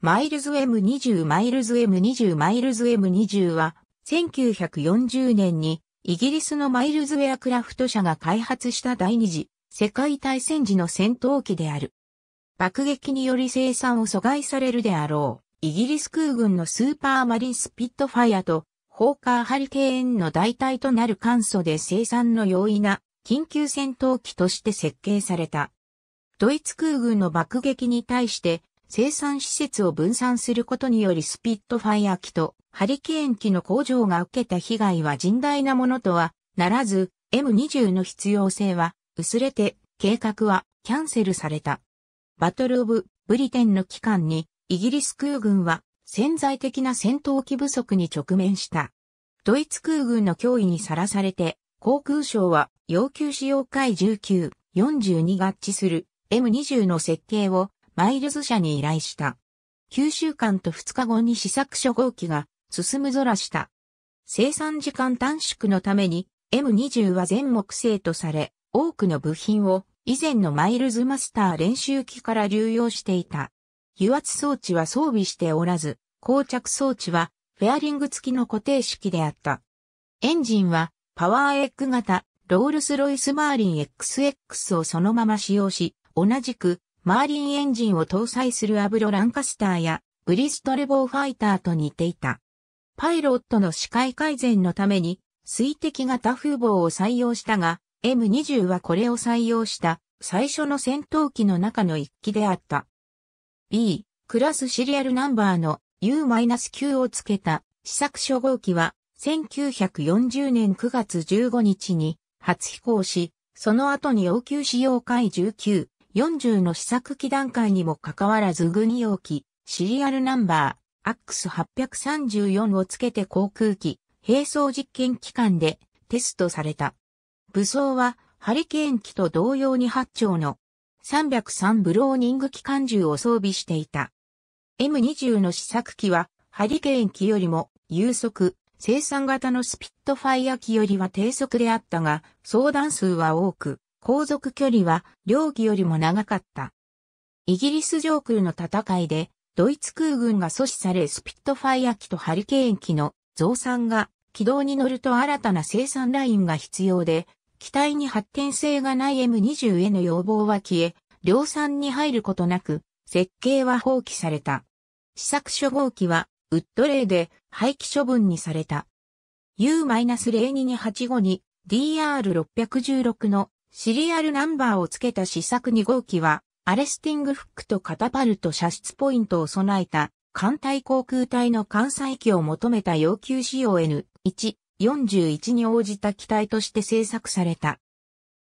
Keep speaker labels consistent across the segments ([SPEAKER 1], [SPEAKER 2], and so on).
[SPEAKER 1] マイルズ M20 マイルズ M20 マイルズ M20 は、1940年にイギリスのマイルズウェアクラフト社が開発した第二次世界大戦時の戦闘機である。爆撃により生産を阻害されるであろう。イギリス空軍のスーパーマリンスピットファイアとホーカーハリケーンの代替となる簡素で生産の容易な緊急戦闘機として設計された。ドイツ空軍の爆撃に対して生産施設を分散することによりスピットファイア機とハリケーン機の工場が受けた被害は甚大なものとはならず M20 の必要性は薄れて計画はキャンセルされた。バトル・オブ・ブリテンの期間にイギリス空軍は潜在的な戦闘機不足に直面した。ドイツ空軍の脅威にさらされて航空省は要求使用会19、42合致する M20 の設計をマイルズ社に依頼した。9週間と2日後に試作初号機が進むぞらした。生産時間短縮のために M20 は全木製とされ、多くの部品を以前のマイルズマスター練習機から流用していた。油圧装置は装備しておらず、膠着装置はフェアリング付きの固定式であった。エンジンはパワーエッグ型ロールスロイスマーリン XX をそのまま使用し、同じくマーリンエンジンを搭載するアブロ・ランカスターやブリストルボーファイターと似ていた。パイロットの視界改善のために水滴型風防を採用したが、M20 はこれを採用した最初の戦闘機の中の一機であった。B、クラスシリアルナンバーの U-9 を付けた試作初号機は1940年9月15日に初飛行し、その後に応急使用会19、40の試作機段階にもかかわらず軍用機、シリアルナンバー、AX834 をつけて航空機、並走実験機関でテストされた。武装はハリケーン機と同様に8丁の303ブローニング機関銃を装備していた。M20 の試作機はハリケーン機よりも有速、生産型のスピットファイア機よりは低速であったが、相談数は多く、航続距離は両機よりも長かった。イギリス上空の戦いで、ドイツ空軍が阻止されスピットファイア機とハリケーン機の増産が軌道に乗ると新たな生産ラインが必要で、機体に発展性がない M20 への要望は消え、量産に入ることなく、設計は放棄された。試作初号機は、ウッドレイで廃棄処分にされた。U-02 に85に DR616 のシリアルナンバーを付けた試作2号機は、アレスティングフックとカタパルト射出ポイントを備えた、艦隊航空隊の艦載機を求めた要求仕様 N141 に応じた機体として製作された。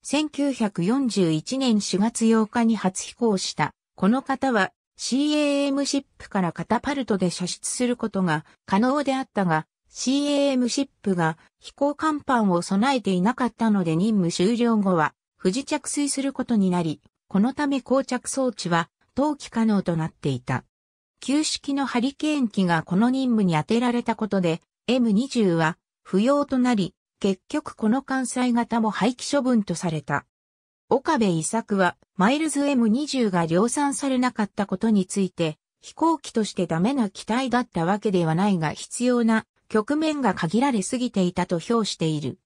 [SPEAKER 1] 1941年4月8日に初飛行した、この方は CAM シップからカタパルトで射出することが可能であったが、CAM シップが飛行甲板を備えていなかったので任務終了後は不時着水することになり、このため膠着装置は投機可能となっていた。旧式のハリケーン機がこの任務に当てられたことで M20 は不要となり、結局この関西型も廃棄処分とされた。岡部伊作はマイルズ M20 が量産されなかったことについて、飛行機としてダメな機体だったわけではないが必要な局面が限られすぎていたと評している。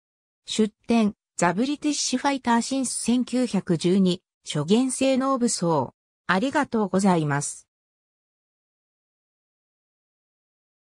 [SPEAKER 1] 出展、ザ・ブリティッシュ・ファイター・シンス1912、諸言性能武装。ありがとうございます。